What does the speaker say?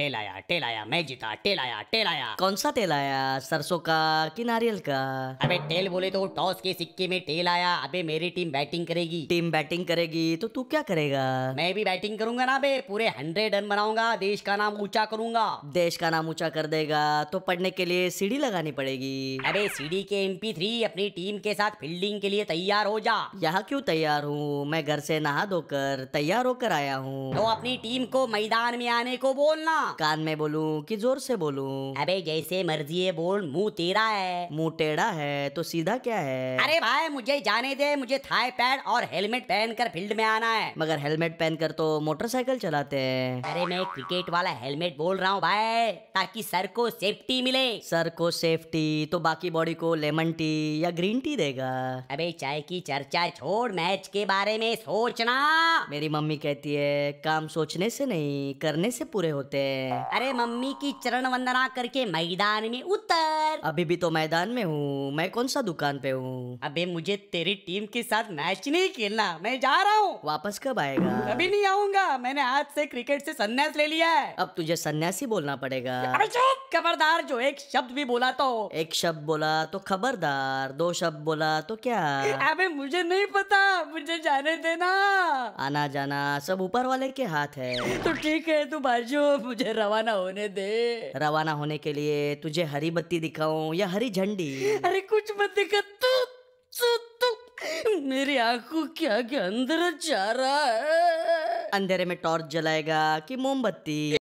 Tell आया tell आया मैं जीता टेल आया टेल आया कौन सा टेल आया सरसों का कि नारियल का अबे टेल बोले तो टॉस के सिक्के में टेल आया अबे मेरी टीम बैटिंग करेगी टीम बैटिंग करेगी तो तू क्या करेगा मैं भी बैटिंग करूंगा ना अबे पूरे हंड्रेड रन बनाऊंगा देश का नाम ऊंचा करूंगा देश का नाम ऊंचा कर देगा तो पढ़ने के लिए सीढ़ी लगानी पड़ेगी अरे सीढ़ी के एम थ्री अपनी टीम के साथ फील्डिंग के लिए तैयार हो जा यहाँ क्यूँ तैयार हूँ मैं घर से नहा धोकर तैयार होकर आया हूँ तो अपनी टीम को मैदान में आने को बोलना हाँ। कान में बोलूँ कि जोर से बोलूं अबे जैसे मर्जी है बोल मुंह तेरा है मुंह टेढ़ा है तो सीधा क्या है अरे भाई मुझे जाने दे मुझे थाई पैड और हेलमेट पहन कर फील्ड में आना है मगर हेलमेट पहन कर तो मोटरसाइकिल चलाते हैं अरे मैं क्रिकेट वाला हेलमेट बोल रहा हूँ भाई ताकि सर को सेफ्टी मिले सर को सेफ्टी तो बाकी बॉडी को लेमन टी या ग्रीन टी देगा अबे चाय की चर्चा छोड़ मैच के बारे में सोचना मेरी मम्मी कहती है काम सोचने से नहीं करने से पूरे होते हैं अरे मम्मी की चरण वंदना करके मैदान में उतर अभी भी तो मैदान में हूँ मैं कौन सा दुकान पे हूँ अबे मुझे तेरी टीम के साथ मैच नहीं खेलना मैं जा रहा हूँ वापस कब आएगा अभी नहीं आऊंगा मैंने आज से क्रिकेट से संन्यास ले लिया है अब तुझे ही बोलना पड़ेगा अरे चुप खबरदार जो एक शब्द भी बोला तो एक शब्द बोला तो खबरदार दो शब्द बोला तो क्या अबे मुझे नहीं पता मुझे जाने देना आना जाना सब ऊपर वाले के हाथ है तो ठीक है तू बाजू मुझे रवाना होने दे रवाना होने के लिए तुझे हरी बत्ती दिखाऊं या हरी झंडी अरे कुछ मत दिखा तू तू तू मेरी आंखों के आगे अंदर जा रहा है अंधेरे में टॉर्च जलाएगा कि मोमबत्ती